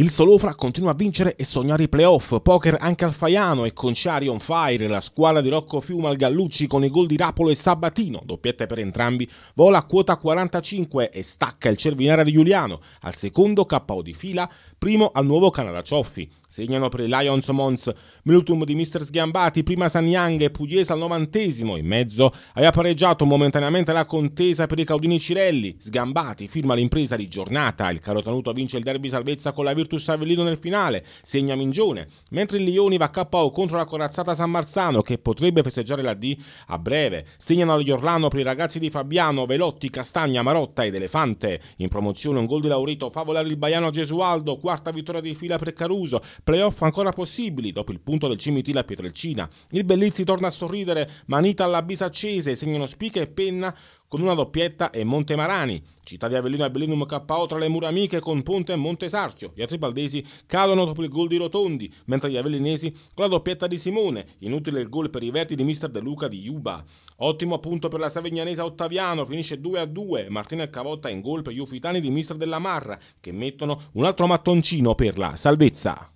Il Solofra continua a vincere e sognare i playoff. Poker anche al Faiano e Conciari on fire. La squadra di Rocco Fiume al Gallucci con i gol di Rapolo e Sabatino, doppiette per entrambi, vola a quota 45 e stacca il Cervinara di Giuliano. Al secondo KO di fila, primo al nuovo Canada Cioffi. Segnano per i Lions Mons, Milutum di Mister Sgambati, prima Sanyang e Pugliese al novantesimo. In mezzo aveva pareggiato momentaneamente la contesa per i Caudini Cirelli. Sgambati firma l'impresa di giornata. Il Carotanuto vince il derby salvezza con la virtù Virtus Avellino nel finale, segna Mingione, mentre il Lioni va a KO contro la corazzata San Marzano che potrebbe festeggiare la D a breve. Segnano agli Orlano per i ragazzi di Fabiano, Velotti, Castagna, Marotta ed Elefante. In promozione un gol di Laurito, favolare il Baiano Gesualdo, quarta vittoria di fila per Caruso, playoff ancora possibili dopo il punto del Cimitila a Pietrelcina. Il Bellizzi torna a sorridere, manita alla accese, segnano Spica e Penna con una doppietta e Montemarani. Città di Avellino e Bellinum KO tra le mura amiche con Ponte e Montesarchio. Gli atribaldesi cadono dopo il gol di Rotondi, mentre gli avellinesi con la doppietta di Simone. Inutile il gol per i verti di mister De Luca di Juba. Ottimo appunto per la savignanese Ottaviano, finisce 2 a 2. Martina e Cavotta in gol per gli ufitani di mister Della Marra, che mettono un altro mattoncino per la salvezza.